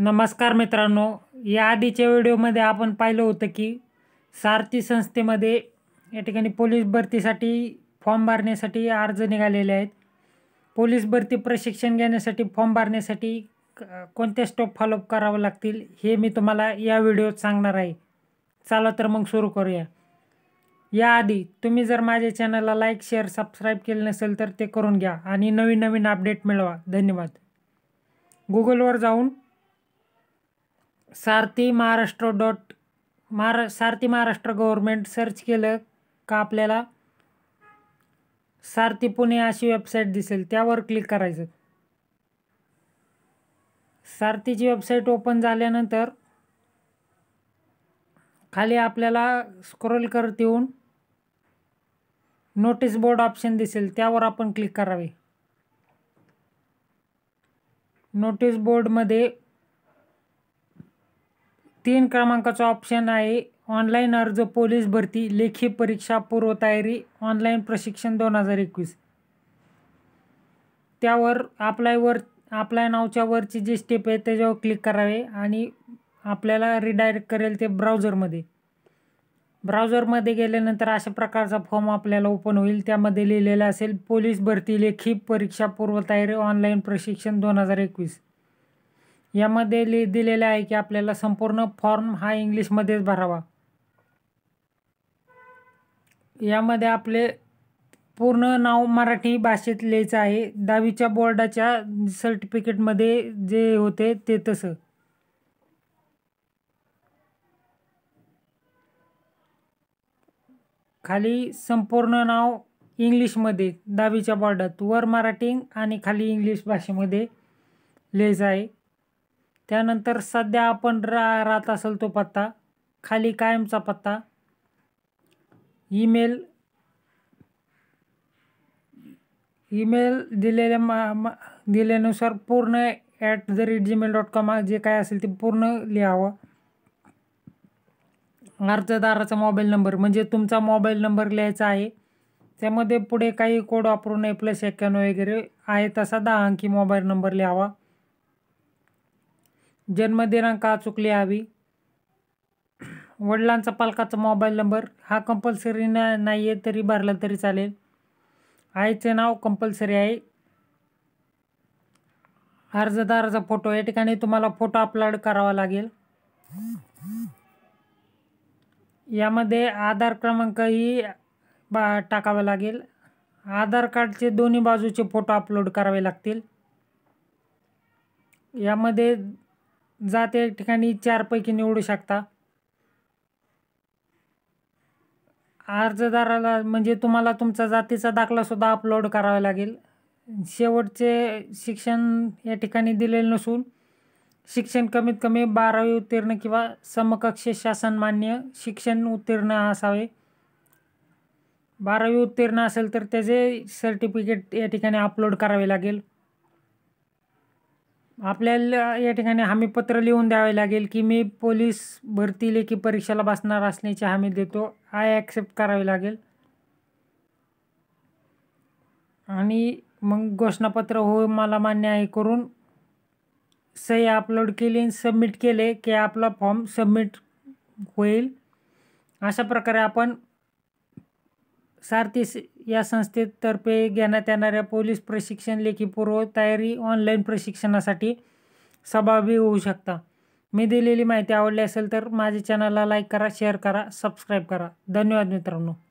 नमस्कार मित्रांनो या आधीच्या व्हिडिओमध्ये आपण पाहिलं होतं की सारथी संस्थेमध्ये या ठिकाणी पोलीस भरतीसाठी फॉर्म भरण्यासाठी अर्ज निघालेले आहेत पोलीस भरती प्रशिक्षण घेण्यासाठी फॉर्म भरण्यासाठी कोणत्या स्टॉप फॉलोअप करावं लागतील हे मी तुम्हाला या व्हिडिओत सांगणार आहे चला तर मग सुरू करूया याआधी तुम्ही जर माझ्या चॅनलला लाईक शेअर सबस्क्राईब केले नसेल तर ते करून घ्या आणि नवीन नवीन अपडेट मिळवा धन्यवाद गुगलवर जाऊन सारथी महाराष्ट्र डॉट महारा सारथी महाराष्ट्र गव्हर्नमेंट सर्च केलं का आपल्याला सारथी पुणे अशी वेबसाईट दिसेल त्यावर क्लिक करायचं सारथीची वेबसाईट ओपन झाल्यानंतर खाली आपल्याला स्क्रोल करत येऊन नोटीस बोर्ड ऑप्शन दिसेल त्यावर आपण क्लिक करावे नोटीस बोर्डमध्ये तीन क्रमांकाचा ऑप्शन आहे ऑनलाईन अर्ज पोलीस भरती लेखी परीक्षा पूर्वतयारी ऑनलाईन प्रशिक्षण दोन हजार एकवीस त्यावर अप्लायवर आपल्या नावच्या वरची जी स्टेप आहे त्याच्यावर क्लिक करावे आणि आपल्याला रिडायरेक्ट करेल ते ब्राउझरमध्ये ब्राउझरमध्ये गेल्यानंतर अशा प्रकारचा फॉर्म आपल्याला ओपन होईल त्यामध्ये लिहिलेला असेल पोलीस भरती लेखी परीक्षा पूर्वतयारी ऑनलाईन प्रशिक्षण दोन हजार एकवीस यामध्ये लि दिलेलं आहे की आपल्याला संपूर्ण फॉर्म हा इंग्लिशमध्येच भरावा यामध्ये आपले पूर्ण नाव मराठी भाषेत लिहायचं आहे दहावीच्या बोर्डाच्या सर्टिफिकेटमध्ये जे होते ते तसं खाली संपूर्ण नाव इंग्लिशमध्ये दहावीच्या बोर्डात वर मराठी आणि खाली इंग्लिश भाषेमध्ये लिहायचं आहे त्यानंतर सध्या आपण रा राहत असेल तो पत्ता खाली कायमचा पत्ता ईमेल ईमेल दिलेल्या मा, मा दिल्यानुसार पूर्ण at the rate Gmail dot com जे काय असेल ते पूर्ण लिहावं अर्जदाराचा मोबाईल नंबर म्हणजे तुमचा मोबाईल नंबर लिहायचा आहे त्यामध्ये पुढे काही कोड वापरू नये प्लस एक्क्याण्णव वगैरे आहे तसा दहा अंकी मोबाईल नंबर लिहावा जन्मदिनांक चुकली हवी वडिलांचा पालकाचा मोबाईल नंबर हा कंपल्सरी ना नाही आहे तरी भरला तरी चालेल आईचे नाव कंपल्सरी आहे अर्जदाराचा फोटो या ठिकाणी तुम्हाला फोटो अपलोड करावा लागेल यामध्ये आधार क्रमांकही बा टाकावा लागेल आधार कार्डचे दोन्ही बाजूचे फोटो अपलोड करावे लागतील यामध्ये जाते ठिकाणी चारपैकी निवडू शकता अर्जदाराला म्हणजे तुम्हाला तुमचा जातीचा दाखलासुद्धा अपलोड करावा लागेल शेवटचे शिक्षण या ठिकाणी दिलेले नसून शिक्षण कमीत कमी बारावी उत्तीर्ण किंवा समकक्ष शासनमान्य शिक्षण उत्तीर्ण असावे बारावी उत्तीर्ण असेल तर त्याचे सर्टिफिकेट या ठिकाणी अपलोड करावे लागेल आपल्याला या ठिकाणी हमीपत्र लिहून द्यावे लागेल की मी पोलीस भरती लेखी परीक्षेला बसणार असल्याची हमी देतो आय ॲक्सेप्ट करावी लागेल आणि मग घोषणापत्र हो मला मान्य आहे करून सही अपलोड केली आणि सबमिट केले की आपला फॉर्म सबमिट होईल अशा प्रकारे आपण सारथीस या संस्थेतर्फे घेण्यात येणाऱ्या पोलीस प्रशिक्षण लेखीपूर्व तयारी ऑनलाईन प्रशिक्षणासाठी सभावी होऊ शकता मी दिलेली माहिती आवडली असेल तर माझ्या चॅनलला लाईक करा शेअर करा सबस्क्राईब करा धन्यवाद मित्रांनो